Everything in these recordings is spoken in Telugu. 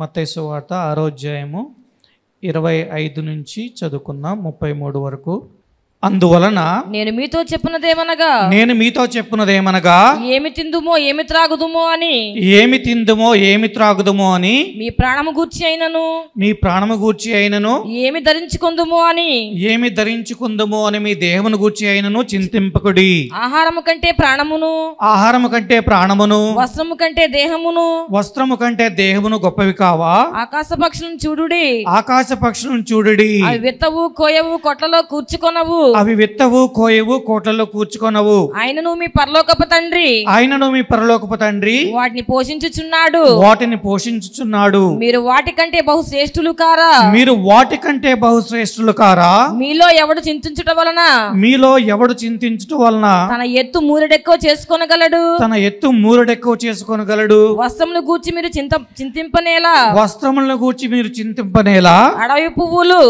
మతేసు వార్త ఆరోధ్యాయము ఇరవై ఐదు నుంచి చదువుకున్నాం ముప్పై మూడు వరకు అందువలన నేను మీతో చెప్పినదేమనగా నేను మీతో చెప్పినదేమనగా ఏమి తిందుమో ఏమి త్రాగుదుమో అని ఏమి తిందుమో ఏమి త్రాగుదుమో అని మీ ప్రాణము గూర్చి అయినను మీ ప్రాణము గూర్చి అయినను ఏమి ధరించుకుందుమో అని ఏమి ధరించుకుందుమో అని మీ దేహమును గూర్చి అయినను చింతింపకుడి ఆహారము కంటే ప్రాణమును ఆహారము కంటే ప్రాణమును వస్త్రము కంటే దేహమును వస్త్రము కంటే దేహమును గొప్పవి కావా ఆకాశ పక్షులను చూడుడి ఆకాశ పక్షులను చూడుడి విత్తవు కోయవు కొట్లలో కూర్చుకొనవు అవి విత్తవు కోయవు కోటల్లో కూర్చుకొనవు ఆయనను మీ పరలోకపు తండ్రి ఆయనను మీ పరలోకపు తండ్రి వాటిని పోషించుచున్నాడు వాటిని పోషించుచున్నాడు మీరు వాటికంటే బహుశ్రేష్ఠులు కారా మీరు వాటికంటే బహుశ్రేష్ఠులు కారా మీలో ఎవడు చింతించుట వలన మీలో ఎవడు చింతించుట వలన తన ఎత్తు మూరెడెక్కువ చేసుకోనగలడు తన ఎత్తు మూరెడెక్కువ చేసుకోనగలడు వస్త్రములు గూర్చి మీరు చింత చింతింపనేలా వస్త్రములను గూర్చి మీరు చింతింపనేలా అడవి పువ్వులు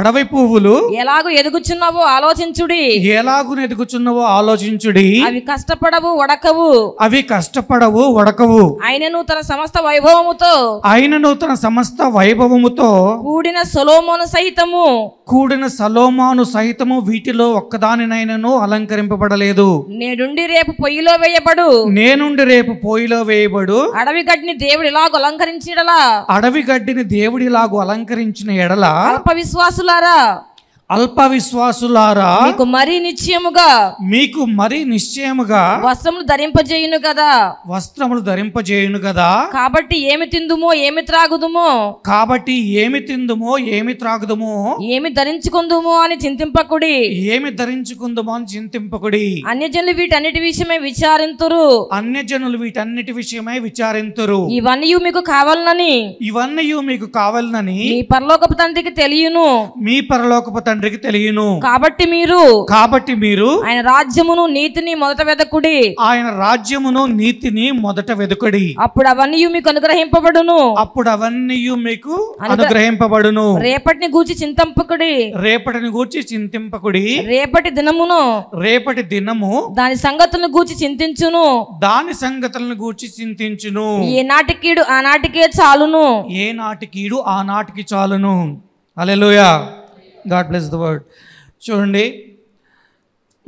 అడవి పువ్వులు ఎలాగో ఎదుగుచున్నావో ఆలో ఆలోచించుడి ఎలాగు నెతుకుచున్నవో ఆలోచించుడి అవి కష్టపడవు వడకవు అవి కష్టపడవు వడకవు ఆయనను తన సమస్త వైభవముతో ఆయనను తన సమస్త వైభవముతో కూడిన సొలోమోను సహితము కూడిన సలోమాను సహితము వీటిలో ఒక్కదానినైనను అలంకరింపబడలేదు నేనుండి రేపు పొయ్యిలో వేయబడు నేనుండి రేపు పొయ్యిలో వేయబడు అడవి గడ్డిని దేవుడి ఇలాగ అలంకరించిన అడవి గడ్డిని దేవుడిలాగు అలంకరించిన ఎడల అల్ప విశ్వాసులారా అల్ప విశ్వాసులారా మీకు మరి నిశ్చయముగా మీకు మరి నిశ్చయముగా వస్త్రములు ధరింపజేయును కదా వస్త్రములు ధరింపజేయును కదా కాబట్టి ఏమి తిందుమో ఏమి త్రాగుదుమో కాబట్టి ఏమి తిందుమో ఏమి త్రాగుదుమో ఏమి ధరించుకుందుమో అని చింతింపకుడి ఏమి ధరించుకుందుమో అని చింతింపకుడి అన్యజనులు వీటన్నిటి విషయమై విచారింతురు అన్యజనులు వీటన్నిటి విషయమై విచారింతురు ఇవన్నీ మీకు కావాలనని ఇవన్నీ మీకు కావాలనని మీ పరలోకపు తండ్రికి తెలియను మీ తండ్రి తండ్రికి తెలియను కాబట్టి మీరు కాబట్టి మీరు ఆయన రాజ్యమును నీతిని మొదట వెదకుడి ఆయన రాజ్యమును నీతిని మొదట వెదకుడి అప్పుడు అవన్నీ మీకు అనుగ్రహింపబడును అప్పుడు అవన్నీ మీకు అనుగ్రహింపబడును రేపటిని గూర్చి చింతింపకుడి రేపటిని గూర్చి చింతింపకుడి రేపటి దినమును రేపటి దినము దాని సంగతులను గూర్చి చింతించును దాని సంగతులను గూర్చి చింతించును ఏ నాటికీడు ఆనాటికే చాలును ఏ నాటికీడు ఆనాటికి చాలును hallelujah God bless the word చూడండి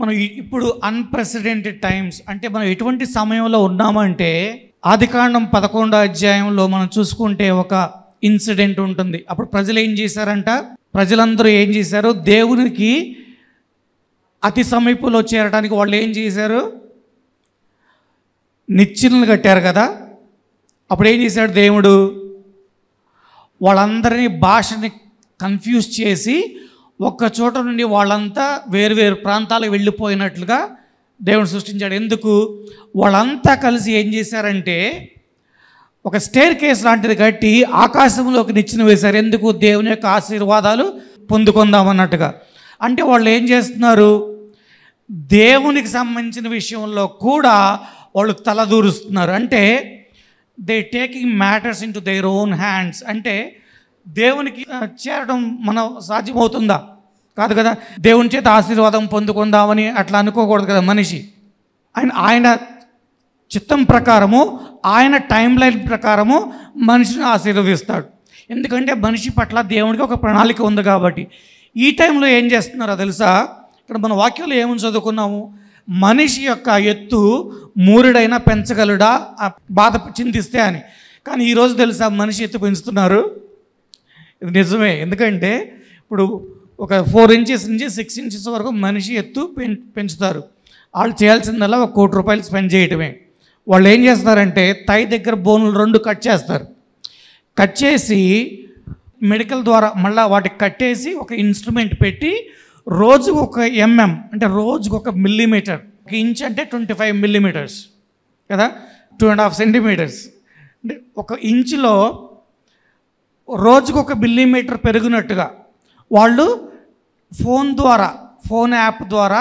మనం ఇప్పుడు అన్ప్రెసిడెంటెడ్ టైమ్స్ అంటే మనం ఎటువంటి సమయంలో ఉన్నామంటే ఆదికాండం పదకొండో అధ్యాయంలో మనం చూసుకుంటే ఒక ఇన్సిడెంట్ ఉంటుంది అప్పుడు ప్రజలు ఏం చేశారంట ప్రజలందరూ ఏం చేశారు దేవునికి అతి సమీపంలో చేరడానికి వాళ్ళు ఏం చేశారు నిచ్చెనలు కట్టారు కదా అప్పుడు ఏం చేశాడు దేవుడు వాళ్ళందరినీ భాషని కన్ఫ్యూజ్ చేసి ఒక్క చోట నుండి వాళ్ళంతా వేరు వేరు ప్రాంతాలకు వెళ్ళిపోయినట్లుగా దేవుడు సృష్టించాడు ఎందుకు వాళ్ళంతా కలిసి ఏం చేశారంటే ఒక స్టేర్ కేస్ లాంటిది కట్టి ఆకాశంలోకి నిచ్చిన వేశారు ఎందుకు దేవుని యొక్క ఆశీర్వాదాలు పొందుకుందామన్నట్టుగా అంటే వాళ్ళు ఏం చేస్తున్నారు దేవునికి సంబంధించిన విషయంలో కూడా వాళ్ళు తలదూరుస్తున్నారు అంటే they taking matters into their own hands అంటే దేవునికి చేరడం మన సాధ్యమవుతుందా కాదు కదా దేవుని చేత ఆశీర్వాదం పొందుకుందామని అట్లా అనుకోకూడదు కదా మనిషి ఆయన ఆయన చిత్తం ప్రకారము ఆయన టైం లైన్ ప్రకారము మనిషిని ఆశీర్వదిస్తాడు ఎందుకంటే మనిషి పట్ల దేవునికి ఒక ప్రణాళిక ఉంది కాబట్టి ఈ టైంలో ఏం చేస్తున్నారో తెలుసా ఇక్కడ మన వాక్యంలో ఏమని చదువుకున్నాము మనిషి యొక్క ఎత్తు మూరుడైనా పెంచగలడా బాధ చింతిస్తే అని కానీ ఈరోజు తెలుసా మనిషి ఎత్తు పెంచుతున్నారు ఇది నిజమే ఎందుకంటే ఇప్పుడు ఒక ఫోర్ ఇంచెస్ నుంచి సిక్స్ ఇంచెస్ వరకు మనిషి ఎత్తు పెంచుతారు వాళ్ళు చేయాల్సిందల్లా ఒక కోటి రూపాయలు స్పెండ్ చేయటమే వాళ్ళు ఏం చేస్తారంటే తై దగ్గర బోన్లు రెండు కట్ చేస్తారు కట్ చేసి మెడికల్ ద్వారా మళ్ళీ వాటికి కట్టేసి ఒక ఇన్స్ట్రుమెంట్ పెట్టి రోజుకు ఒక ఎంఎం అంటే రోజుకు ఒక మిల్లీమీటర్ ఒక ఇంచ్ అంటే ట్వంటీ ఫైవ్ మిల్లీమీటర్స్ కదా టూ అండ్ హాఫ్ సెంటీమీటర్స్ అంటే ఒక ఇంచులో రోజుకు ఒక మిల్లీమీటర్ పెరిగినట్టుగా వాళ్ళు ఫోన్ ద్వారా ఫోన్ యాప్ ద్వారా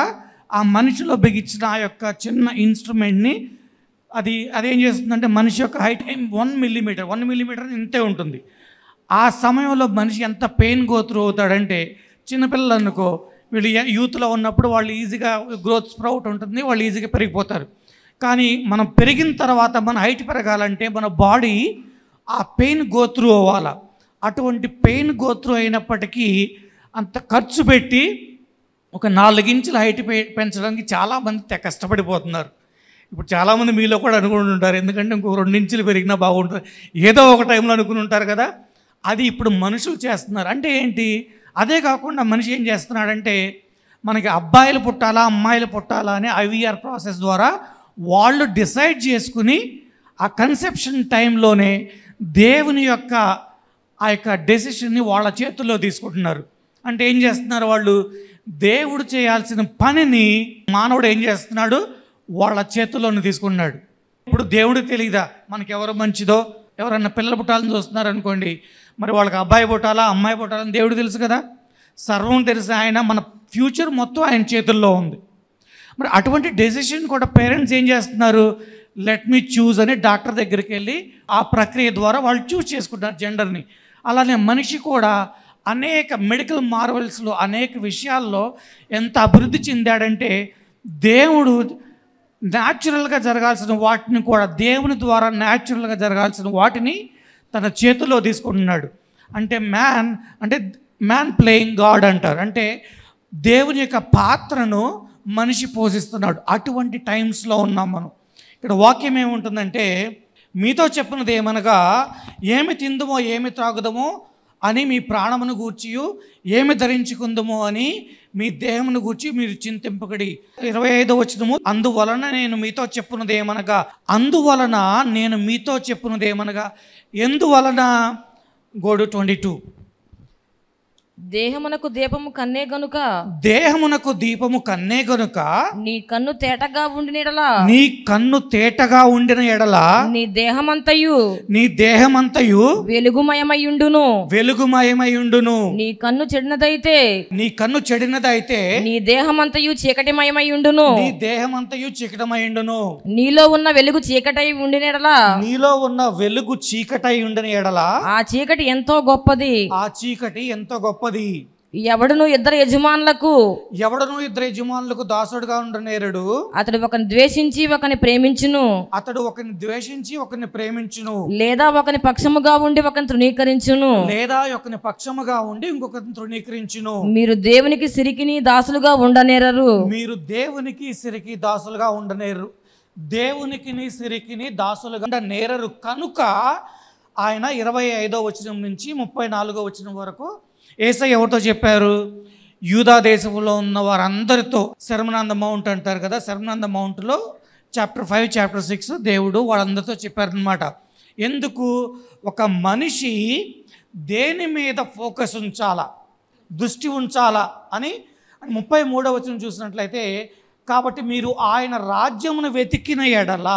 ఆ మనిషిలో బిగించిన ఆ యొక్క చిన్న ఇన్స్ట్రుమెంట్ని అది అదేం చేస్తుందంటే మనిషి యొక్క height one millimetre one millimetre ఇంతే ఉంటుంది ఆ సమయంలో మనిషి ఎంత పెయిన్ గోత్రూ అవుతాడంటే చిన్నపిల్లలు అనుకో వీళ్ళు యూత్లో ఉన్నప్పుడు వాళ్ళు ఈజీగా గ్రోత్ స్ప్రౌట్ ఉంటుంది వాళ్ళు ఈజీగా పెరిగిపోతారు కానీ మనం పెరిగిన తర్వాత మన హైట్ పెరగాలంటే మన బాడీ ఆ పెయిన్ గోత్రూ అవ్వాలి అటువంటి పెయిన్ గోత్రం అయినప్పటికీ అంత ఖర్చు పెట్టి ఒక నాలుగించుల హైట్ పెంచడానికి చాలామంది కష్టపడిపోతున్నారు ఇప్పుడు చాలామంది మీలో కూడా అనుకుని ఉంటారు ఎందుకంటే ఇంకో రెండించులు పెరిగినా బాగుంటుంది ఏదో ఒక టైంలో అనుకుని ఉంటారు కదా అది ఇప్పుడు మనుషులు చేస్తున్నారు అంటే ఏంటి అదే కాకుండా మనిషి ఏం చేస్తున్నాడంటే మనకి అబ్బాయిలు పుట్టాలా అమ్మాయిలు పుట్టాలా అనే ఐవీఆర్ ప్రాసెస్ ద్వారా వాళ్ళు డిసైడ్ చేసుకుని ఆ కన్సెప్షన్ టైంలోనే దేవుని యొక్క ఆ యొక్క డెసిషన్ని వాళ్ళ చేతుల్లో తీసుకుంటున్నారు అంటే ఏం చేస్తున్నారు వాళ్ళు దేవుడు చేయాల్సిన పనిని మానవుడు ఏం చేస్తున్నాడు వాళ్ళ చేతుల్లోనే తీసుకుంటున్నాడు ఇప్పుడు దేవుడు తెలియదా మనకెవరు మంచిదో ఎవరన్నా పిల్లలు పుట్టాలని చూస్తున్నారు అనుకోండి మరి వాళ్ళకి అబ్బాయి పుట్టాలా అమ్మాయి పుట్టాలని దేవుడు తెలుసు కదా సర్వం తెలిసి ఆయన మన ఫ్యూచర్ మొత్తం ఆయన చేతుల్లో ఉంది మరి అటువంటి డెసిషన్ కూడా పేరెంట్స్ ఏం చేస్తున్నారు లెట్ మీ చూజ్ అని డాక్టర్ దగ్గరికి వెళ్ళి ఆ ప్రక్రియ ద్వారా వాళ్ళు చూస్ చేసుకుంటారు జెండర్ని అలానే మనిషి కూడా అనేక మెడికల్ మార్వెల్స్లో అనేక విషయాల్లో ఎంత అభివృద్ధి చెందాడంటే దేవుడు న్యాచురల్గా జరగాల్సిన వాటిని కూడా దేవుని ద్వారా న్యాచురల్గా జరగాల్సిన వాటిని తన చేతిలో తీసుకుంటున్నాడు అంటే మ్యాన్ అంటే మ్యాన్ ప్లేయింగ్ గాడ్ అంటారు అంటే దేవుని యొక్క పాత్రను మనిషి పోషిస్తున్నాడు అటువంటి టైమ్స్లో ఉన్నాం మనం ఇక్కడ వాక్యం ఏముంటుందంటే మీతో చెప్పినది ఏమనగా ఏమి తిందుమో ఏమి త్రాగుదమో అని మీ ప్రాణమును గూర్చియు ఏమి ధరించుకుందమో అని మీ దేహమును గూర్చి మీరు చింతింపకడి ఇరవై ఐదో వచ్చినము అందువలన నేను మీతో చెప్పున్నది ఏమనగా అందువలన నేను మీతో చెప్పున్నది ఏమనగా ఎందువలన గోడు ట్వంటీ టూ దేహమునకు దీపము కన్నే గనుక దేహమునకు దీపము కన్నే గనుక నీ కన్ను తేటగా ఉండిన ఎడలా నీ కన్ను తేటగా ఉండిన ఎడలా నీ దేహమంతయు నీ దేహమంతయు వెలుగుమయమయుండును వెలుగుమయమయుండును నీ కన్ను చెడినదైతే నీ కన్ను చెడినదైతే నీ దేహమంతయు చీకటిమయమయుండును నీ దేహమంతయు చీకటిమయుండును నీలో ఉన్న వెలుగు చీకటై ఉండిన ఎడలా నీలో ఉన్న వెలుగు చీకటై ఉండిన ఎడలా ఆ చీకటి ఎంతో గొప్పది ఆ చీకటి ఎంతో గొప్పది గొప్పది ఎవడను ఇద్దరు యజమానులకు ఎవడను ఇద్దరు యజమానులకు దాసుడుగా ఉండనేరడు అతడు ఒకని ద్వేషించి ఒకని ప్రేమించును అతడు ఒకని ద్వేషించి ఒకని ప్రేమించును లేదా ఒకని పక్షముగా ఉండి ఒకని తృణీకరించును లేదా ఒకని పక్షముగా ఉండి ఇంకొకరిని తృణీకరించును మీరు దేవునికి సిరికిని దాసులుగా ఉండనేరరు మీరు దేవునికి సిరికి దాసులుగా ఉండనేరు దేవునికి సిరికిని దాసులుగా నేరరు కనుక ఆయన ఇరవై ఐదో వచనం నుంచి ముప్పై నాలుగో వచనం వరకు ఏసై ఎవరితో చెప్పారు యూదా దేశంలో ఉన్న వారందరితో శర్మనంద మౌంట్ అంటారు కదా శర్మనంద మౌంట్లో చాప్టర్ ఫైవ్ చాప్టర్ సిక్స్ దేవుడు వాళ్ళందరితో చెప్పారనమాట ఎందుకు ఒక మనిషి దేని మీద ఫోకస్ ఉంచాలా దృష్టి ఉంచాలా అని ముప్పై మూడవ వచ్చిన చూసినట్లయితే కాబట్టి మీరు ఆయన రాజ్యమును వెతికిన ఎడల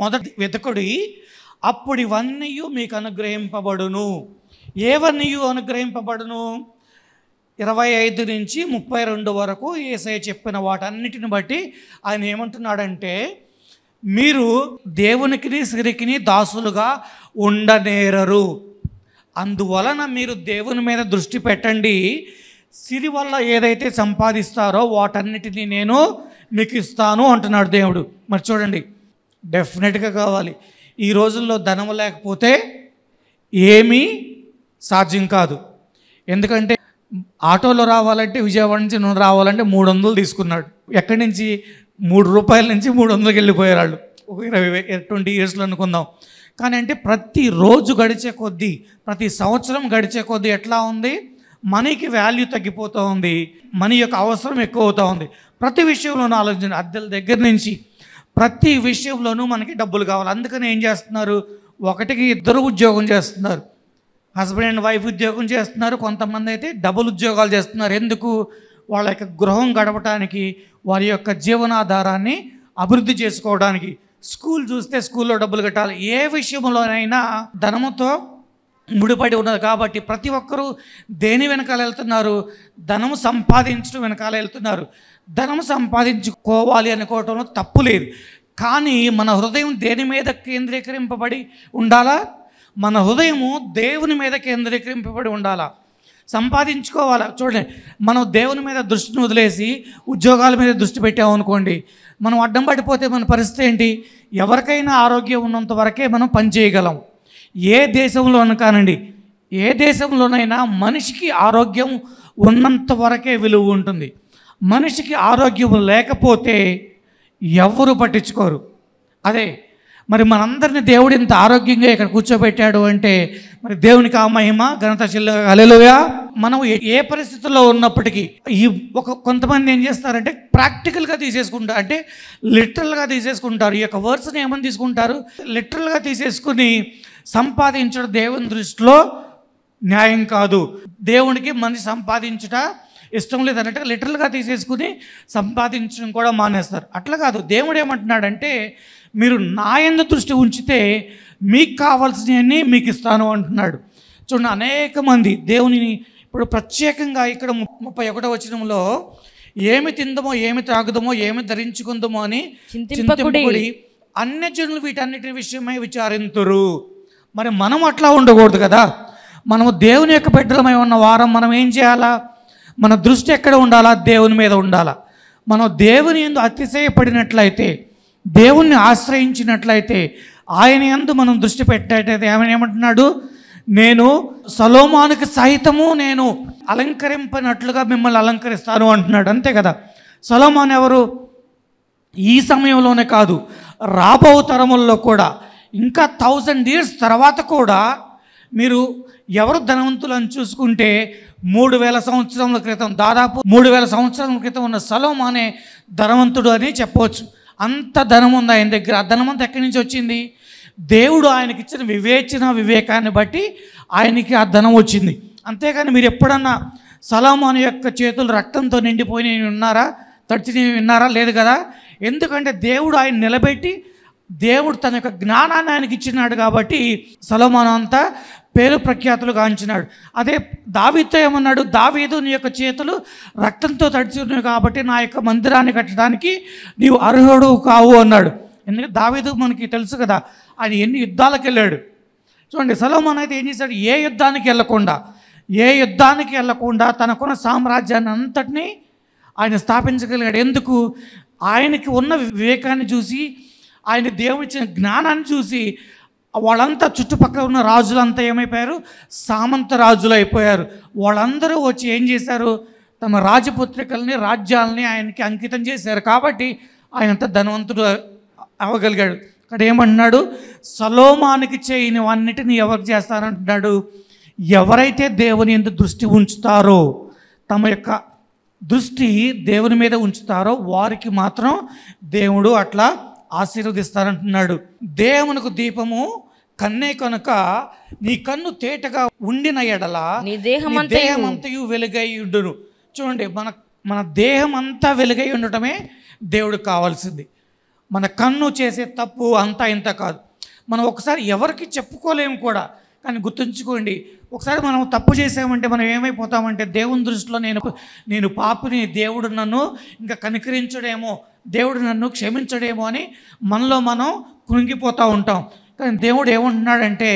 మొదటి వెతకుడి అప్పుడు ఇవన్నీ మీకు అనుగ్రహింపబడును ఏవన్నీ అనుగ్రహింపబడును ఇరవై ఐదు నుంచి ముప్పై రెండు వరకు ఏసఐ చెప్పిన వాటన్నిటిని బట్టి ఆయన ఏమంటున్నాడంటే మీరు దేవునికిని సిరికిని దాసులుగా ఉండనేరరు అందువలన మీరు దేవుని మీద దృష్టి పెట్టండి సిరి వల్ల ఏదైతే సంపాదిస్తారో వాటన్నిటిని నేను మీకు ఇస్తాను అంటున్నాడు దేవుడు మరి చూడండి డెఫినెట్గా కావాలి ఈ రోజుల్లో ధనం లేకపోతే ఏమీ సాధ్యం కాదు ఎందుకంటే ఆటోలో రావాలంటే విజయవాడ నుంచి నువ్వు రావాలంటే మూడు వందలు తీసుకున్నాడు ఎక్కడి నుంచి మూడు రూపాయల నుంచి మూడు వందలకి వెళ్ళిపోయారు వాళ్ళు ఒక ఇరవై ట్వంటీ ఇయర్స్లో అనుకుందాం కానీ అంటే ప్రతి రోజు గడిచే కొద్దీ ప్రతి సంవత్సరం గడిచే కొద్దీ ఎట్లా ఉంది మనీకి వాల్యూ తగ్గిపోతూ ఉంది మనీ యొక్క అవసరం ఎక్కువ అవుతూ ఉంది ప్రతి విషయంలోనూ ఆలోచించండి అద్దెల దగ్గర నుంచి ప్రతి విషయంలోనూ మనకి డబ్బులు కావాలి అందుకని ఏం చేస్తున్నారు ఒకటికి ఇద్దరు ఉద్యోగం చేస్తున్నారు హస్బెండ్ అండ్ వైఫ్ ఉద్యోగం చేస్తున్నారు కొంతమంది అయితే డబుల్ ఉద్యోగాలు చేస్తున్నారు ఎందుకు వాళ్ళ యొక్క గృహం గడపడానికి వారి యొక్క జీవనాధారాన్ని అభివృద్ధి చేసుకోవడానికి స్కూల్ చూస్తే స్కూల్లో డబ్బులు కట్టాలి ఏ విషయంలోనైనా ధనముతో ముడిపడి ఉన్నది కాబట్టి ప్రతి ఒక్కరూ దేని వెనకాల వెళ్తున్నారు ధనము సంపాదించడం వెనకాల వెళ్తున్నారు ధనం సంపాదించుకోవాలి అనుకోవటంలో తప్పు లేదు కానీ మన హృదయం దేని మీద కేంద్రీకరింపబడి ఉండాలా మన హృదయము దేవుని మీద కేంద్రీకరింపబడి ఉండాలా సంపాదించుకోవాలా చూడండి మనం దేవుని మీద దృష్టిని వదిలేసి ఉద్యోగాల మీద దృష్టి పెట్టామనుకోండి మనం అడ్డం పడిపోతే మన పరిస్థితి ఏంటి ఎవరికైనా ఆరోగ్యం ఉన్నంత వరకే మనం పనిచేయగలం ఏ దేశంలో అనుకానండి ఏ దేశంలోనైనా మనిషికి ఆరోగ్యం ఉన్నంత వరకే విలువ ఉంటుంది మనిషికి ఆరోగ్యం లేకపోతే ఎవరు పట్టించుకోరు అదే మరి మనందరినీ దేవుడు ఇంత ఆరోగ్యంగా ఇక్కడ కూర్చోబెట్టాడు అంటే మరి దేవునికి ఆ మహిమ ఘనత అలెలుగా మనం ఏ పరిస్థితుల్లో ఉన్నప్పటికీ ఈ ఒక కొంతమంది ఏం చేస్తారంటే ప్రాక్టికల్గా తీసేసుకుంటారు అంటే లిటరల్గా తీసేసుకుంటారు ఈ యొక్క వర్డ్స్ని ఏమని తీసుకుంటారు లిటరల్గా తీసేసుకుని సంపాదించడం దేవుని దృష్టిలో న్యాయం కాదు దేవునికి మనిషి సంపాదించుట ఇష్టం లేదన్నట్టుగా లిటరల్గా తీసేసుకుని సంపాదించడం కూడా మానేస్తారు అట్లా కాదు దేవుడు ఏమంటున్నాడంటే మీరు నా ఎందు దృష్టి ఉంచితే మీకు కావాల్సినవి మీకు ఇస్తాను అంటున్నాడు చూడండి అనేక మంది దేవునిని ఇప్పుడు ప్రత్యేకంగా ఇక్కడ ముప్పై ఒకటో వచనంలో ఏమి తిందమో ఏమి తాగుదమో ఏమి ధరించుకుందమో అని అన్ని జనులు వీటన్నిటి విషయమై విచారింతురు మరి మనం అట్లా ఉండకూడదు కదా మనము దేవుని యొక్క బిడ్డలమై ఉన్న వారం మనం ఏం చేయాలా మన దృష్టి ఎక్కడ ఉండాలా దేవుని మీద ఉండాలా మనం దేవుని ఎందు అతిశయపడినట్లయితే దేవుణ్ణి ఆశ్రయించినట్లయితే ఆయన ఎందు మనం దృష్టి పెట్టేటైతే ఏమని ఏమంటున్నాడు నేను సలోమానికి సహితము నేను అలంకరింపనట్లుగా మిమ్మల్ని అలంకరిస్తాను అంటున్నాడు అంతే కదా సలోమాన్ ఎవరు ఈ సమయంలోనే కాదు రాబో తరముల్లో కూడా ఇంకా థౌజండ్ ఇయర్స్ తర్వాత కూడా మీరు ఎవరు ధనవంతులు అని చూసుకుంటే మూడు వేల సంవత్సరముల క్రితం దాదాపు మూడు వేల సంవత్సరముల క్రితం ఉన్న సలోం అనే ధనవంతుడు అని చెప్పవచ్చు అంత ధనం ఉంది ఆయన దగ్గర ఆ అంతా ఎక్కడి నుంచి వచ్చింది దేవుడు ఆయనకిచ్చిన వివేచన వివేకాన్ని బట్టి ఆయనకి ఆ ధనం వచ్చింది అంతేకాని మీరు ఎప్పుడన్నా సలోమాన్ యొక్క చేతులు రక్తంతో నిండిపోయి ఉన్నారా తడిచి విన్నారా లేదు కదా ఎందుకంటే దేవుడు ఆయన నిలబెట్టి దేవుడు తన యొక్క జ్ఞానాన్ని ఆయనకి ఇచ్చినాడు కాబట్టి సలోమాన్ అంతా పేరు ప్రఖ్యాతులు గాంచినాడు అదే దావీతో ఏమన్నాడు దావీదు నీ యొక్క చేతులు రక్తంతో తడిచినవి కాబట్టి నా యొక్క మందిరాన్ని కట్టడానికి నీవు అర్హుడు కావు అన్నాడు ఎందుకంటే దావీదు మనకి తెలుసు కదా ఆయన ఎన్ని యుద్ధాలకు వెళ్ళాడు చూడండి సలోమాన్ అయితే ఏం చేశాడు ఏ యుద్ధానికి వెళ్ళకుండా ఏ యుద్ధానికి వెళ్ళకుండా తనకున్న సామ్రాజ్యాన్ని అంతటినీ ఆయన స్థాపించగలిగాడు ఎందుకు ఆయనకి ఉన్న వివేకాన్ని చూసి ఆయన దేవుడిచ్చిన జ్ఞానాన్ని చూసి వాళ్ళంతా చుట్టుపక్కల ఉన్న రాజులంతా ఏమైపోయారు సామంత రాజులు అయిపోయారు వాళ్ళందరూ వచ్చి ఏం చేశారు తమ రాజపుత్రికల్ని రాజ్యాలని ఆయనకి అంకితం చేశారు కాబట్టి ఆయనంత ధనవంతుడు అవ్వగలిగాడు అక్కడ ఏమంటున్నాడు సలోమానికి చేయని అన్నిటిని ఎవరు చేస్తారంటున్నాడు ఎవరైతే దేవుని ఎందు దృష్టి ఉంచుతారో తమ యొక్క దృష్టి దేవుని మీద ఉంచుతారో వారికి మాత్రం దేవుడు అట్లా ఆశీర్వదిస్తానంటున్నాడు దేవునికి దీపము కన్నే కనుక నీ కన్ను తేటగా ఉండిన ఎడల నీ దేహం దేహమంతయు వెలుగై ఉండును చూడండి మన మన దేహం అంతా వెలుగై ఉండటమే దేవుడు కావాల్సింది మన కన్ను చేసే తప్పు అంతా ఇంత కాదు మనం ఒకసారి ఎవరికి చెప్పుకోలేము కూడా కానీ గుర్తుంచుకోండి ఒకసారి మనం తప్పు చేసామంటే మనం ఏమైపోతామంటే దేవుని దృష్టిలో నేను నేను పాపుని దేవుడు నన్ను ఇంకా కనికరించడేమో దేవుడు నన్ను క్షమించడేమో అని మనలో మనం కృంగిపోతూ ఉంటాం కానీ దేవుడు ఏమంటున్నాడంటే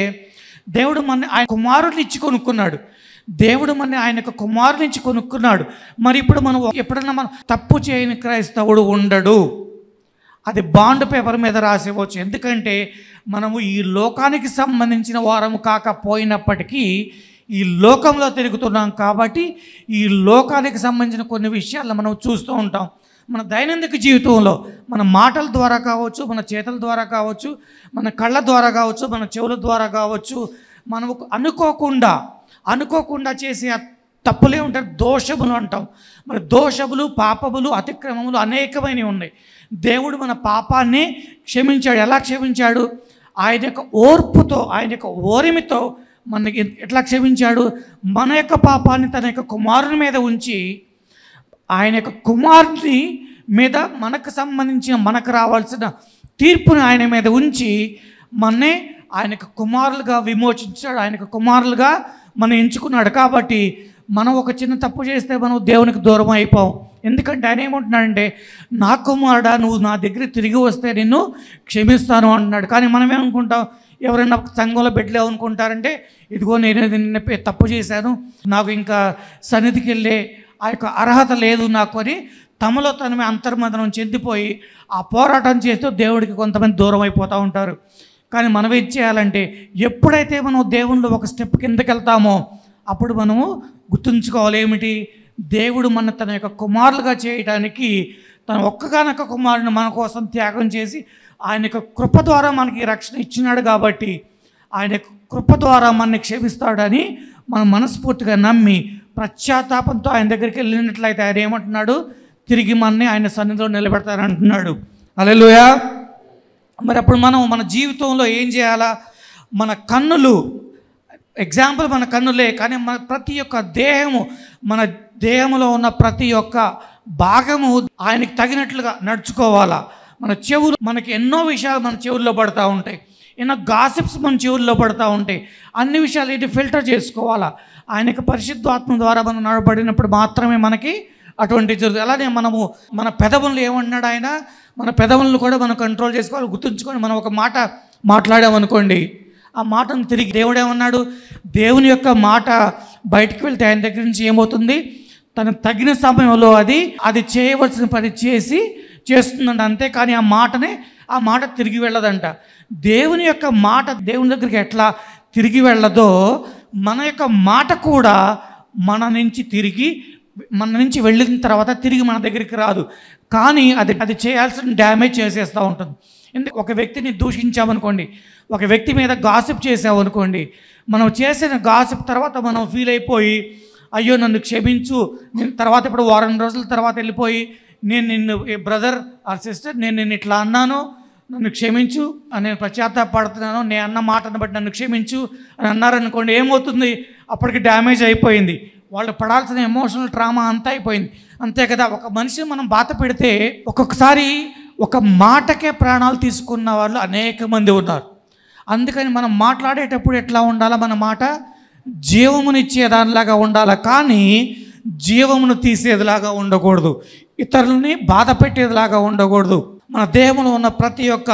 దేవుడు మన ఆయన కుమారుడిని ఇచ్చి కొనుక్కున్నాడు దేవుడు మన ఆయన యొక్క కుమారుని ఇచ్చి కొనుక్కున్నాడు మరి ఇప్పుడు మనం ఎప్పుడన్నా మనం తప్పు చేయని క్రైస్తవుడు ఉండడు అది బాండ్ పేపర్ మీద రాసేవచ్చు ఎందుకంటే మనము ఈ లోకానికి సంబంధించిన వారం కాకపోయినప్పటికీ ఈ లోకంలో తిరుగుతున్నాం కాబట్టి ఈ లోకానికి సంబంధించిన కొన్ని విషయాలను మనం చూస్తూ ఉంటాం మన దైనందిక జీవితంలో మన మాటల ద్వారా కావచ్చు మన చేతుల ద్వారా కావచ్చు మన కళ్ళ ద్వారా కావచ్చు మన చెవుల ద్వారా కావచ్చు మనము అనుకోకుండా అనుకోకుండా చేసే తప్పులే ఉంటారు దోషములు అంటాం మరి దోషములు పాపములు అతిక్రమములు అనేకమైనవి ఉన్నాయి దేవుడు మన పాపాన్ని క్షమించాడు ఎలా క్షమించాడు ఆయన యొక్క ఓర్పుతో ఆయన యొక్క ఓరిమితో మనకి ఎట్లా క్షమించాడు మన యొక్క పాపాన్ని తన యొక్క కుమారుని మీద ఉంచి ఆయన యొక్క కుమారుని మీద మనకు సంబంధించిన మనకు రావాల్సిన తీర్పును ఆయన మీద ఉంచి మన్నే ఆయనకు కుమారులుగా విమోచించాడు ఆయనకు కుమారులుగా మనం ఎంచుకున్నాడు కాబట్టి మనం ఒక చిన్న తప్పు చేస్తే మనం దేవునికి దూరం అయిపోం ఎందుకంటే ఆయన ఏమంటున్నాడంటే నా కుమారుడ నువ్వు నా దగ్గర తిరిగి వస్తే నిన్ను క్షమిస్తాను అంటున్నాడు కానీ మనం ఏమనుకుంటాం ఎవరైనా సంఘంలో బిడ్డలు అనుకుంటారంటే ఇదిగో నేను నిన్న తప్పు చేశాను నాకు ఇంకా సన్నిధికి వెళ్ళే ఆ యొక్క అర్హత లేదు నాకు అని తమలో తనమే అంతర్మదనం చెందిపోయి ఆ పోరాటం చేస్తూ దేవుడికి కొంతమంది దూరం అయిపోతూ ఉంటారు కానీ మనం ఏం చేయాలంటే ఎప్పుడైతే మనం దేవుళ్ళు ఒక స్టెప్ కిందకి వెళ్తామో అప్పుడు మనము గుర్తుంచుకోవాలేమిటి దేవుడు మన తన యొక్క కుమారులుగా చేయడానికి తన ఒక్కగానొక్క కుమారుని మన కోసం త్యాగం చేసి ఆయన యొక్క కృప ద్వారా మనకి రక్షణ ఇచ్చినాడు కాబట్టి ఆయన కృప ద్వారా మనని క్షమిస్తాడని మనం మనస్ఫూర్తిగా నమ్మి ప్రత్యాతాపంతో ఆయన దగ్గరికి వెళ్ళినట్లయితే ఆయన ఏమంటున్నాడు తిరిగి మనని ఆయన సన్నిధిలో నిలబెడతారంటున్నాడు లోయా మరి అప్పుడు మనం మన జీవితంలో ఏం చేయాలా మన కన్నులు ఎగ్జాంపుల్ మన కన్నులే కానీ మన ప్రతి ఒక్క దేహము మన దేహంలో ఉన్న ప్రతి ఒక్క భాగము ఆయనకి తగినట్లుగా నడుచుకోవాలా మన చెవులు మనకి ఎన్నో విషయాలు మన చెవుల్లో పడుతూ ఉంటాయి ఎన్నో గాసిప్స్ మన చెవుల్లో పడుతూ ఉంటాయి అన్ని విషయాలు ఇది ఫిల్టర్ చేసుకోవాలా ఆయనకు పరిశుద్ధాత్మ ద్వారా మనం నడబడినప్పుడు మాత్రమే మనకి అటువంటి జరుగుతుంది అలానే మనము మన పెదవులు ఏమన్నాడు ఆయన మన పెదవులను కూడా మనం కంట్రోల్ చేసుకోవాలి గుర్తుంచుకొని మనం ఒక మాట మాట్లాడామనుకోండి ఆ మాటను తిరిగి దేవుడే ఉన్నాడు దేవుని యొక్క మాట బయటకు వెళ్తే ఆయన దగ్గర నుంచి ఏమవుతుంది తను తగిన సమయంలో అది అది చేయవలసిన పని చేసి చేస్తుందంట అంతే కానీ ఆ మాటనే ఆ మాట తిరిగి వెళ్ళదంట దేవుని యొక్క మాట దేవుని దగ్గరికి ఎట్లా తిరిగి వెళ్ళదో మన యొక్క మాట కూడా మన నుంచి తిరిగి మన నుంచి వెళ్ళిన తర్వాత తిరిగి మన దగ్గరికి రాదు కానీ అది అది చేయాల్సిన డ్యామేజ్ చేసేస్తూ ఉంటుంది ఎందుకు ఒక వ్యక్తిని దూషించామనుకోండి ఒక వ్యక్తి మీద గాసిప్ చేసామనుకోండి మనం చేసిన గాసిప్ తర్వాత మనం ఫీల్ అయిపోయి అయ్యో నన్ను క్షమించు నేను తర్వాత ఇప్పుడు వారం రోజుల తర్వాత వెళ్ళిపోయి నేను నిన్ను బ్రదర్ ఆర్ సిస్టర్ నేను నిన్ను ఇట్లా అన్నాను నన్ను క్షమించు నేను పశ్చాత్తాపడుతున్నాను నేను అన్న మాటను బట్టి నన్ను క్షమించు అని అన్నారనుకోండి ఏమవుతుంది అప్పటికి డ్యామేజ్ అయిపోయింది వాళ్ళు పడాల్సిన ఎమోషనల్ ట్రామా అంతా అయిపోయింది అంతే కదా ఒక మనిషిని మనం బాధ పెడితే ఒక్కొక్కసారి ఒక మాటకే ప్రాణాలు తీసుకున్న వాళ్ళు అనేక మంది ఉన్నారు అందుకని మనం మాట్లాడేటప్పుడు ఎట్లా ఉండాలా మన మాట జీవమునిచ్చే దానిలాగా ఉండాలి కానీ జీవమును తీసేదిలాగా ఉండకూడదు ఇతరులని బాధ పెట్టేదిలాగా ఉండకూడదు మన దేహంలో ఉన్న ప్రతి ఒక్క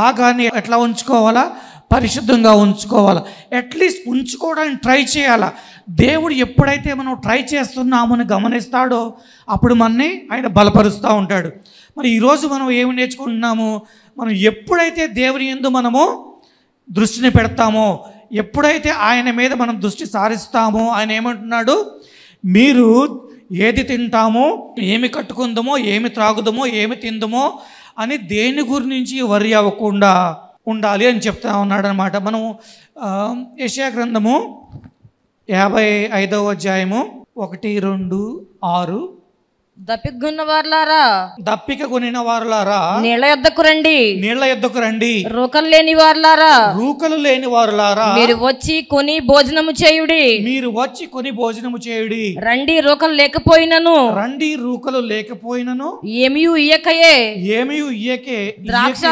భాగాన్ని ఎట్లా ఉంచుకోవాలా పరిశుద్ధంగా ఉంచుకోవాలా అట్లీస్ట్ ఉంచుకోవడానికి ట్రై చేయాలా దేవుడు ఎప్పుడైతే మనం ట్రై చేస్తున్నామని గమనిస్తాడో అప్పుడు మనని ఆయన బలపరుస్తూ ఉంటాడు మరి ఈరోజు మనం ఏమి నేర్చుకుంటున్నాము మనం ఎప్పుడైతే దేవుని ఎందు మనము దృష్టిని పెడతామో ఎప్పుడైతే ఆయన మీద మనం దృష్టి సారిస్తామో ఆయన ఏమంటున్నాడు మీరు ఏది తింటామో ఏమి కట్టుకుందామో ఏమి త్రాగుదామో ఏమి తిందామో అని దేని గురించి వరి అవ్వకుండా ఉండాలి అని చెప్తా ఉన్నాడు అనమాట మనము యశా గ్రంథము యాభై ఐదవ అధ్యాయము ఒకటి రెండు ఆరు దప్పికున్న వారులారా దప్పిక కొనిన వారులారా నీళ్ల యొద్దకు రండి నీళ్ల యొద్దకు రండి రూకలు లేని వారులారా రూకలు లేని వారులారా మీరు వచ్చి కొని భోజనము చేయుడి మీరు వచ్చి కొని భోజనము చేయుడి రండి రూకలు లేకపోయినను రండి రూకలు లేకపోయినను ఏమీ ఇయ్యకయే ఏమీ ఇయ్యకే ద్రాక్ష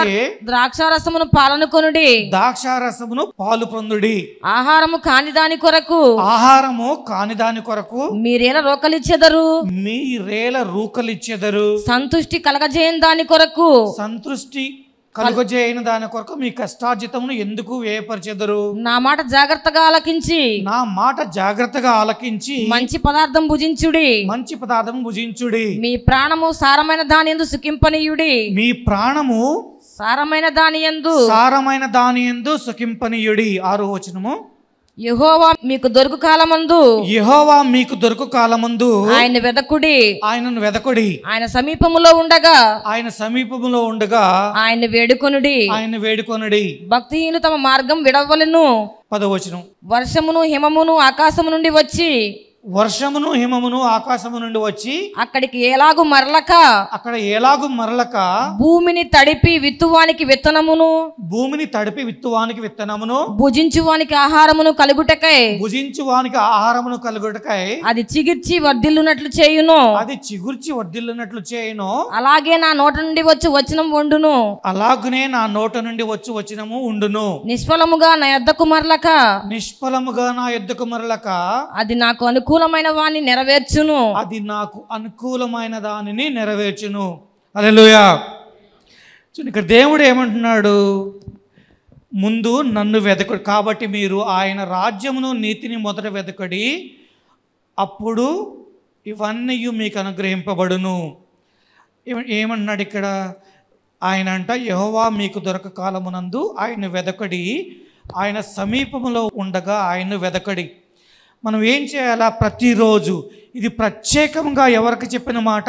ద్రాక్షారసమును పాలను కొనుడి ద్రాక్షారసమును పాలు పొందుడి ఆహారము కాని దాని కొరకు ఆహారము కాని దాని కొరకు మీరేలా రోకలిచ్చెదరు మీరేలా రూకలిచ్చెదరు సంతృష్టి కలగజేయని దాని కొరకు సంతృష్టి కలుగజేయని దాని కొరకు మీ కష్టార్జితమును ఎందుకు వేయపరిచెదరు నా మాట జాగ్రత్తగా ఆలకించి నా మాట జాగ్రత్తగా ఆలకించి మంచి పదార్థం భుజించుడి మంచి పదార్థం భుజించుడి మీ ప్రాణము సారమైన దాని ఎందు సుఖింపనీయుడి మీ ప్రాణము సారమైన దాని ఎందు సారమైన దాని ఎందు సుఖింపనీయుడి ఆరు వచనము యహోవా మీకు దొరుకు కాలమందు యహోవా మీకు దొరుకు కాలమందు ఆయన వెదకుడి ఆయనను వెదకుడి ఆయన సమీపములో ఉండగా ఆయన సమీపములో ఉండగా ఆయన వేడుకొనుడి ఆయన వేడుకొనుడి భక్తిహీను తమ మార్గం విడవలను పదవచనం వర్షమును హిమమును ఆకాశము నుండి వచ్చి వర్షమును హిమమును ఆకాశము నుండి వచ్చి అక్కడికి ఎలాగు మరలక అక్కడ ఏలాగు మరలక భూమిని తడిపి విత్తువానికి విత్తనమును భూమిని తడిపి విత్తువానికి విత్తనమును భుజించు వానికి ఆహారమును కలుగుటకై భుజించువానికి ఆహారమును కలుగుటకై అది చిగిర్చి వర్ధిల్లునట్లు చేయును అది చిగుర్చి వర్ధిల్లునట్లు చేయును అలాగే నా నోట నుండి వచ్చి వచనం వండును అలాగనే నా నోట నుండి వచ్చి వచనము ఉండును నిష్ఫలముగా నా యొద్దకు మరలక నిష్ఫలముగా నా యొద్దకు మరలక అది నాకు అనుకు అనుకూలమైన వాణ్ణి నెరవేర్చును అది నాకు అనుకూలమైన దానిని నెరవేర్చును అలెలుయా చూడండి ఇక్కడ దేవుడు ఏమంటున్నాడు ముందు నన్ను వెతకడు కాబట్టి మీరు ఆయన రాజ్యమును నీతిని మొదట వెతకడి అప్పుడు ఇవన్నీ మీకు అనుగ్రహింపబడును ఏమన్నాడు ఇక్కడ ఆయన అంట యహోవా మీకు దొరక కాలమునందు ఆయన వెదకడి ఆయన సమీపంలో ఉండగా ఆయన వెదకడి మనం ఏం చేయాలా ప్రతిరోజు ఇది ప్రత్యేకంగా ఎవరికి చెప్పిన మాట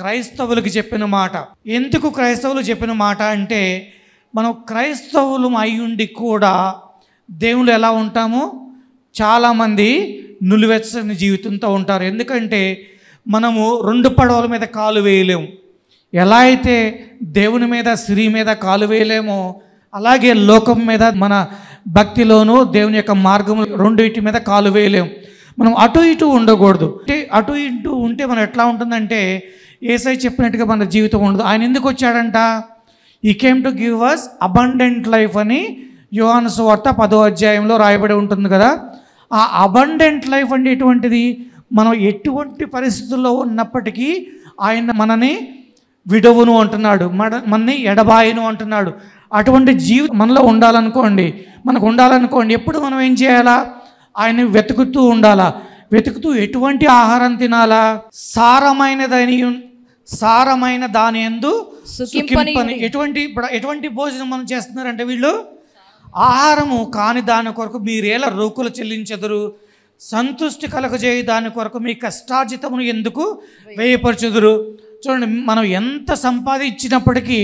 క్రైస్తవులకు చెప్పిన మాట ఎందుకు క్రైస్తవులు చెప్పిన మాట అంటే మనం క్రైస్తవులు అయ్యుండి కూడా దేవుళ్ళు ఎలా ఉంటాము చాలామంది నులివెచ్చని జీవితంతో ఉంటారు ఎందుకంటే మనము రెండు పడవల మీద కాలు వేయలేము ఎలా అయితే దేవుని మీద సిరి మీద కాలు వేయలేమో అలాగే లోకం మీద మన భక్తిలోనూ దేవుని యొక్క మార్గం ఇటు మీద కాలు వేయలేము మనం అటు ఇటు ఉండకూడదు అంటే అటు ఇటు ఉంటే మనం ఎట్లా ఉంటుందంటే ఏసై చెప్పినట్టుగా మన జీవితం ఉండదు ఆయన ఎందుకు వచ్చాడంట he came to give us abundant life అని యుహాను సువార్త పదో అధ్యాయంలో రాయబడి ఉంటుంది కదా ఆ అబండెంట్ లైఫ్ అంటే ఎటువంటిది మనం ఎటువంటి పరిస్థితుల్లో ఉన్నప్పటికీ ఆయన మనని విడవును అంటున్నాడు మన మనని ఎడబాయిను అంటున్నాడు అటువంటి జీవితం మనలో ఉండాలనుకోండి మనకు ఉండాలనుకోండి ఎప్పుడు మనం ఏం చేయాలా ఆయన వెతుకుతూ ఉండాలా వెతుకుతూ ఎటువంటి ఆహారం తినాలా సారమైన దాని సారమైన దాని ఎందు ఎటువంటి ఎటువంటి భోజనం మనం చేస్తున్నారంటే వీళ్ళు ఆహారము కాని దాని కొరకు మీరేలా రోకులు చెల్లించదురు సంతృష్టి కలగజేయ దాని కొరకు మీ కష్టార్జితమును ఎందుకు వేయపరచుదురు చూడండి మనం ఎంత సంపాదించినప్పటికీ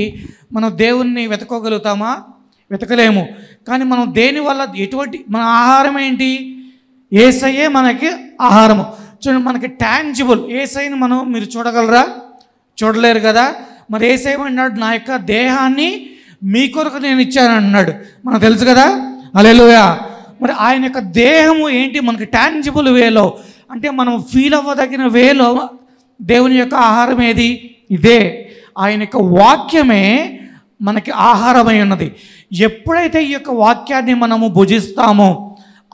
మనం దేవుణ్ణి వెతకోగలుగుతామా వెతకలేము కానీ మనం దేనివల్ల ఎటువంటి మన ఆహారం ఏంటి ఏసయ్యే మనకి ఆహారము చూడండి మనకి ట్యాంజిబుల్ ఏసైని మనం మీరు చూడగలరా చూడలేరు కదా మరి అన్నాడు నా యొక్క దేహాన్ని మీ కొరకు నేను ఇచ్చాను అన్నాడు మనకు తెలుసు కదా అలెలుయా మరి ఆయన యొక్క దేహము ఏంటి మనకి ట్యాంజిబుల్ వేలో అంటే మనం ఫీల్ అవ్వదగిన వేలో దేవుని యొక్క ఆహారం ఏది ఇదే ఆయన యొక్క వాక్యమే మనకి ఆహారమై ఉన్నది ఎప్పుడైతే ఈ యొక్క వాక్యాన్ని మనము భుజిస్తామో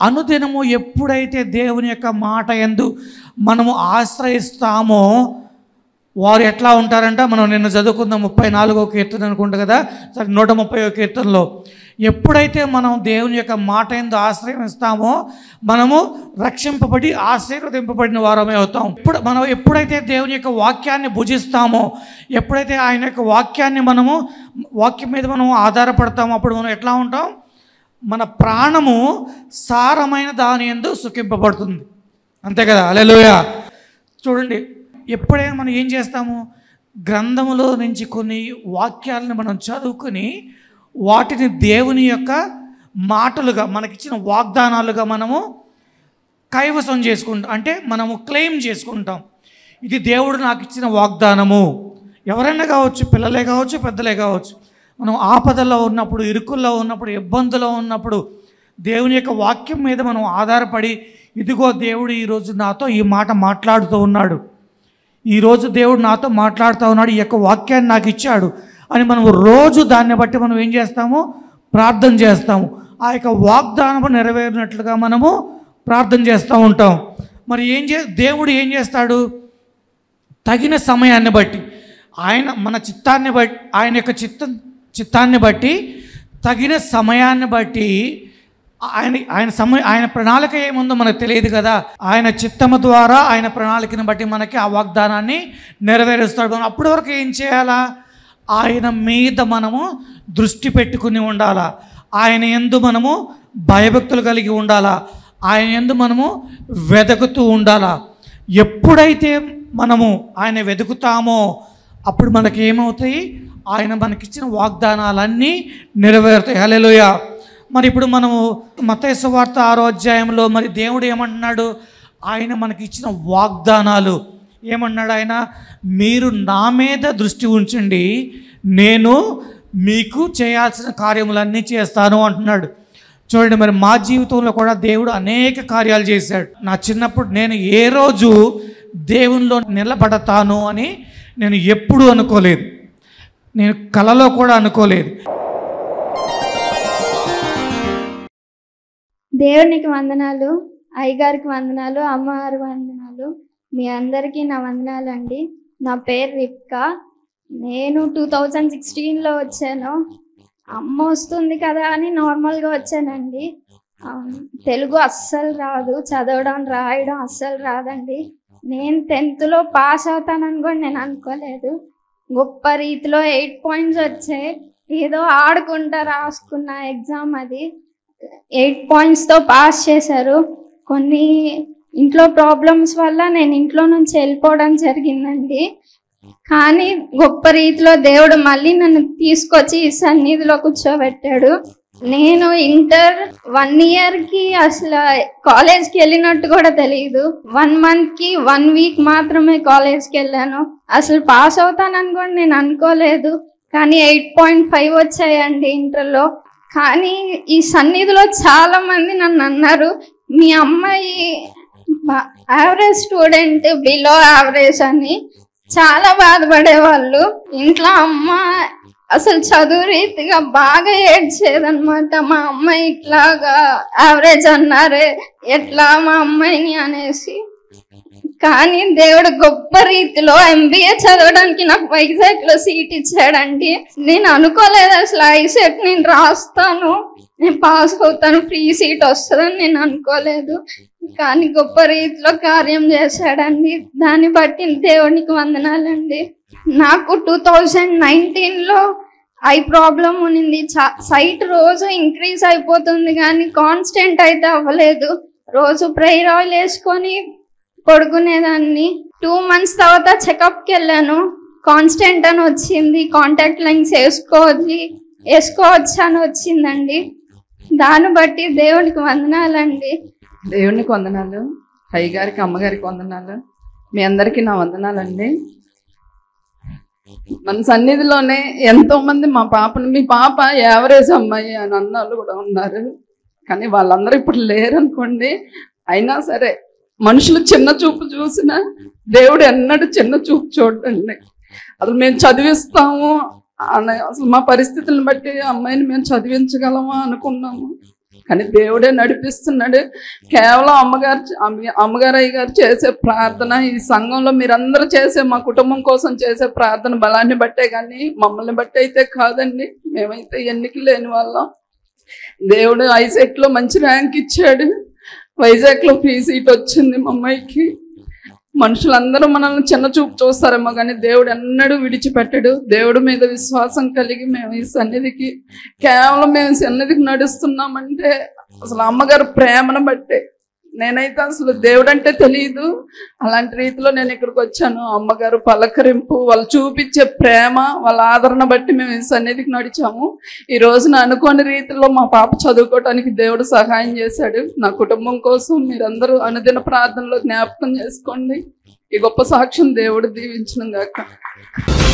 అనుదినము ఎప్పుడైతే దేవుని యొక్క మాట ఎందు మనము ఆశ్రయిస్తామో వారు ఎట్లా ఉంటారంట మనం నిన్న చదువుకుందాం ముప్పై నాలుగో కీర్తన అనుకుంటా కదా సరే నూట ముప్పై కీర్తనలో ఎప్పుడైతే మనం దేవుని యొక్క మాట ఎందు ఆశ్రయం ఇస్తామో మనము రక్షింపబడి ఆశీర్వదింపబడిన వారమే అవుతాం ఇప్పుడు మనం ఎప్పుడైతే దేవుని యొక్క వాక్యాన్ని భుజిస్తామో ఎప్పుడైతే ఆయన యొక్క వాక్యాన్ని మనము వాక్యం మీద మనం ఆధారపడతామో అప్పుడు మనం ఎట్లా ఉంటాం మన ప్రాణము సారమైన దాని ఎందు సుఖింపబడుతుంది అంతే కదా అలెలోయ చూడండి ఎప్పుడైనా మనం ఏం చేస్తాము గ్రంథములో నుంచి కొన్ని వాక్యాలను మనం చదువుకుని వాటిని దేవుని యొక్క మాటలుగా మనకిచ్చిన వాగ్దానాలుగా మనము కైవసం చేసుకుంటాం అంటే మనము క్లెయిమ్ చేసుకుంటాం ఇది దేవుడు నాకు ఇచ్చిన వాగ్దానము ఎవరైనా కావచ్చు పిల్లలే కావచ్చు పెద్దలే కావచ్చు మనం ఆపదలో ఉన్నప్పుడు ఇరుకుల్లో ఉన్నప్పుడు ఇబ్బందులో ఉన్నప్పుడు దేవుని యొక్క వాక్యం మీద మనం ఆధారపడి ఇదిగో దేవుడు ఈరోజు నాతో ఈ మాట మాట్లాడుతూ ఉన్నాడు ఈరోజు దేవుడు నాతో మాట్లాడుతూ ఉన్నాడు ఈ యొక్క వాక్యాన్ని నాకు ఇచ్చాడు అని మనం రోజు దాన్ని బట్టి మనం ఏం చేస్తాము ప్రార్థన చేస్తాము ఆ యొక్క వాగ్దానము నెరవేరినట్లుగా మనము ప్రార్థన చేస్తూ ఉంటాం మరి ఏం చే దేవుడు ఏం చేస్తాడు తగిన సమయాన్ని బట్టి ఆయన మన చిత్తాన్ని బట్టి ఆయన యొక్క చిత్త చిత్తాన్ని బట్టి తగిన సమయాన్ని బట్టి ఆయన ఆయన సమయం ఆయన ప్రణాళిక ఏముందో మనకు తెలియదు కదా ఆయన చిత్తము ద్వారా ఆయన ప్రణాళికను బట్టి మనకి ఆ వాగ్దానాన్ని నెరవేరుస్తాడు అప్పటి వరకు ఏం చేయాలా ఆయన మీద మనము దృష్టి పెట్టుకుని ఉండాలా ఆయన ఎందు మనము భయభక్తులు కలిగి ఉండాలా ఆయన ఎందు మనము వెతుకుతూ ఉండాలా ఎప్పుడైతే మనము ఆయన వెతుకుతామో అప్పుడు మనకి ఏమవుతాయి ఆయన మనకిచ్చిన వాగ్దానాలన్నీ నెరవేరుతాయి హలేలోయ మరి ఇప్పుడు మనము మతేశ్వార్త ఆరో అధ్యాయంలో మరి దేవుడు ఏమంటున్నాడు ఆయన మనకిచ్చిన వాగ్దానాలు ఏమన్నాడు ఆయన మీరు నా మీద దృష్టి ఉంచండి నేను మీకు చేయాల్సిన కార్యములన్నీ చేస్తాను అంటున్నాడు చూడండి మరి మా జీవితంలో కూడా దేవుడు అనేక కార్యాలు చేశాడు నా చిన్నప్పుడు నేను ఏ రోజు దేవునిలో నిలబడతాను అని నేను ఎప్పుడూ అనుకోలేదు నేను కలలో కూడా అనుకోలేదు దేవునికి వందనాలు అయ్యగారికి వందనాలు అమ్మవారి వందనాలు మీ అందరికీ నా వందనాలండి నా పేరు రిప్కా నేను టూ థౌజండ్ సిక్స్టీన్లో వచ్చాను అమ్మ వస్తుంది కదా అని నార్మల్గా వచ్చానండి తెలుగు అస్సలు రాదు చదవడం రాయడం అస్సలు రాదండి నేను టెన్త్లో పాస్ అవుతానని కూడా నేను అనుకోలేదు గొప్ప రీతిలో ఎయిట్ పాయింట్స్ వచ్చాయి ఏదో ఆడుకుంటా రాసుకున్న ఎగ్జామ్ అది ఎయిట్ పాయింట్స్తో పాస్ చేశారు కొన్ని ఇంట్లో ప్రాబ్లమ్స్ వల్ల నేను ఇంట్లో నుంచి వెళ్ళిపోవడం జరిగిందండి కానీ గొప్ప రీతిలో దేవుడు మళ్ళీ నన్ను తీసుకొచ్చి ఈ సన్నిధిలో కూర్చోబెట్టాడు నేను ఇంటర్ వన్ ఇయర్ కి అసలు కాలేజ్ కి వెళ్ళినట్టు కూడా తెలియదు వన్ మంత్ కి వన్ వీక్ మాత్రమే కాలేజ్ కి వెళ్ళాను అసలు పాస్ అవుతానని కూడా నేను అనుకోలేదు కానీ ఎయిట్ పాయింట్ ఫైవ్ వచ్చాయండి ఇంటర్లో కానీ ఈ సన్నిధిలో చాలా మంది నన్ను అన్నారు మీ అమ్మాయి మా యావరేజ్ స్టూడెంట్ బిలో యావరేజ్ అని చాలా బాధపడేవాళ్ళు ఇంట్లో అమ్మ అసలు చదువు రీతిగా బాగా ఏడ్చేదనమాట మా అమ్మ ఇట్లాగా యావరేజ్ అన్నారే ఎట్లా మా అమ్మాయిని అనేసి కానీ దేవుడు గొప్ప రీతిలో ఎంబీఏ చదవడానికి నాకు వైజాగ్ లో సీట్ ఇచ్చాడండి నేను అనుకోలేదు అసలు ఐసెట్ నేను రాస్తాను నేను పాస్ అవుతాను ఫ్రీ సీట్ వస్తుందని నేను అనుకోలేదు కానీ గొప్ప రీతిలో కార్యం చేశాడండి దాన్ని బట్టి దేవునికి వందనాలండి నాకు టూ థౌజండ్ నైన్టీన్లో ఐ ప్రాబ్లం ఉన్నింది సైట్ రోజు ఇంక్రీజ్ అయిపోతుంది కానీ కాన్స్టెంట్ అయితే అవ్వలేదు రోజు ప్రేయర్ ఆయిల్ వేసుకొని పడుకునేదాన్ని టూ మంత్స్ తర్వాత చెకప్కి వెళ్ళాను కాన్స్టెంట్ అని వచ్చింది కాంటాక్ట్ లైన్స్ వేసుకోవచ్చు వేసుకోవచ్చు అని వచ్చిందండి దాన్ని బట్టి దేవునికి వందనాలండి దేవునికి వందనాలు గారికి అమ్మగారికి వందనాలు మీ అందరికీ నా వందనాలండి మన సన్నిధిలోనే ఎంతోమంది మా పాపను మీ పాప యావరేజ్ అమ్మాయి అని అన్నాళ్ళు కూడా ఉన్నారు కానీ వాళ్ళందరూ ఇప్పుడు లేరు అనుకోండి అయినా సరే మనుషులు చిన్న చూపు చూసిన దేవుడు ఎన్నడు చిన్న చూపు చూడండి అసలు మేము చదివిస్తాము అసలు మా పరిస్థితులను బట్టి అమ్మాయిని మేము చదివించగలమా అనుకున్నాము కానీ దేవుడే నడిపిస్తున్నాడు కేవలం అమ్మగారు అమ్మగారు గారు చేసే ప్రార్థన ఈ సంఘంలో మీరందరూ చేసే మా కుటుంబం కోసం చేసే ప్రార్థన బలాన్ని బట్టే కానీ మమ్మల్ని బట్టి అయితే కాదండి మేమైతే ఎన్నిక లేని వాళ్ళం దేవుడు ఐసెట్లో మంచి ర్యాంక్ ఇచ్చాడు వైజాగ్లో ఫ్రీ సీట్ వచ్చింది మా అమ్మాయికి మనుషులందరూ మనల్ని చిన్న చూపు చూస్తారేమో కానీ దేవుడు ఎన్నడూ విడిచిపెట్టాడు దేవుడి మీద విశ్వాసం కలిగి మేము ఈ సన్నిధికి కేవలం మేము సన్నిధికి నడుస్తున్నామంటే అసలు అమ్మగారు ప్రేమను బట్టే నేనైతే అసలు దేవుడు అంటే తెలియదు అలాంటి రీతిలో నేను ఇక్కడికి వచ్చాను అమ్మగారు పలకరింపు వాళ్ళు చూపించే ప్రేమ వాళ్ళ ఆదరణ బట్టి మేము సన్నిధికి నడిచాము ఈ రోజున అనుకోని రీతిలో మా పాప చదువుకోవటానికి దేవుడు సహాయం చేశాడు నా కుటుంబం కోసం మీరందరూ అనుదిన ప్రార్థనలో జ్ఞాపకం చేసుకోండి ఈ గొప్ప సాక్ష్యం దేవుడు దీవించడం కాక